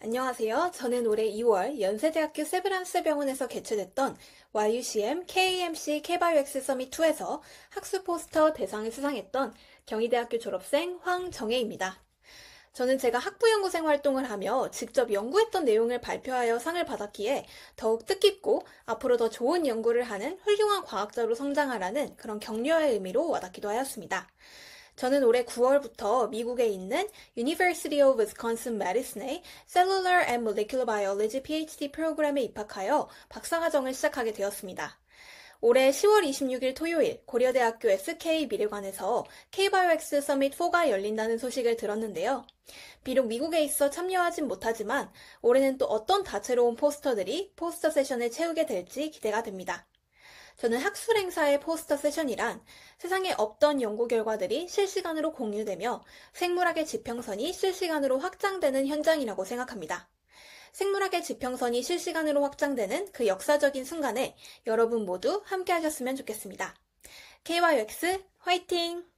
안녕하세요. 저는 올해 2월 연세대학교 세브란스 병원에서 개최됐던 YUCM KMC 케바이엑스 서밋2에서 학술 포스터 대상을 수상했던 경희대학교 졸업생 황정혜입니다. 저는 제가 학부 연구생 활동을 하며 직접 연구했던 내용을 발표하여 상을 받았기에 더욱 뜻깊고 앞으로 더 좋은 연구를 하는 훌륭한 과학자로 성장하라는 그런 격려의 의미로 와닿기도 하였습니다. 저는 올해 9월부터 미국에 있는 University of Wisconsin Madison의 Cellular and Molecular Biology PhD 프로그램에 입학하여 박사과정을 시작하게 되었습니다. 올해 10월 26일 토요일 고려대학교 SK 미래관에서 KBioX 서밋 4가 열린다는 소식을 들었는데요. 비록 미국에 있어 참여하진 못하지만 올해는 또 어떤 다채로운 포스터들이 포스터 세션을 채우게 될지 기대가 됩니다. 저는 학술행사의 포스터 세션이란 세상에 없던 연구 결과들이 실시간으로 공유되며 생물학의 지평선이 실시간으로 확장되는 현장이라고 생각합니다. 생물학의 지평선이 실시간으로 확장되는 그 역사적인 순간에 여러분 모두 함께 하셨으면 좋겠습니다. KYX 화이팅!